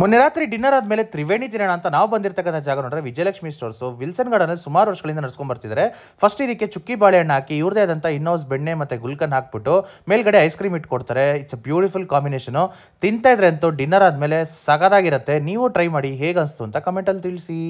ಮೊನ್ನೆ ರಾತ್ರಿ ಡಿನ್ನರ್ ಆದಮೇಲೆ ತ್ರಿವೇಣಿ ತಿನ್ನೋಣ ಅಂತ ನಾವು ಬಂದಿರತಕ್ಕಂಥ ಜಾಗ ನೋಡ್ರೆ ವಿಜಯಲಕ್ಷ್ಮಿ ಸ್ಟೋರ್ಸು ವಿಲ್ಸನ್ ಗಾರ್ಡನಲ್ಲಿ ಸುಮಾರು ವರ್ಷಗಳಿಂದ ನಡ್ಸ್ಕೊಂಡು ಬರ್ತಿದ್ದಾರೆ ಫಸ್ಟ್ ಇದಕ್ಕೆ ಚುಕ್ಕಿ ಬಾಳೆಹಣ್ಣು ಹಾಕಿ ಇವ್ರದೇ ಆದಂಥ ಇನ್ನೋಸ್ ಬೆಣ್ಣೆ ಮತ್ತು ಗುಲ್ಕನ್ ಹಾಕ್ಬಿಟ್ಟು ಮೇಲ್ಗಡೆ ಐಸ್ ಕ್ರೀಮ್ ಇಟ್ಕೊಡ್ತಾರೆ ಇಟ್ಸ್ ಅ ಬ್ಯೂಟಿಫುಲ್ ಕಾಂಬಿನೇಷನು ತಿಂತಾ ಇದ್ರೆ ಅಂತೂ ಡಿನ್ನರ್ ಆದಮೇಲೆ ಸಗದಾಗಿರುತ್ತೆ ನೀವು ಟ್ರೈ ಮಾಡಿ ಹೇಗೆ ಅನಿಸ್ತು ಅಂತ ಕಮೆಂಟಲ್ಲಿ ತಿಳಿಸಿ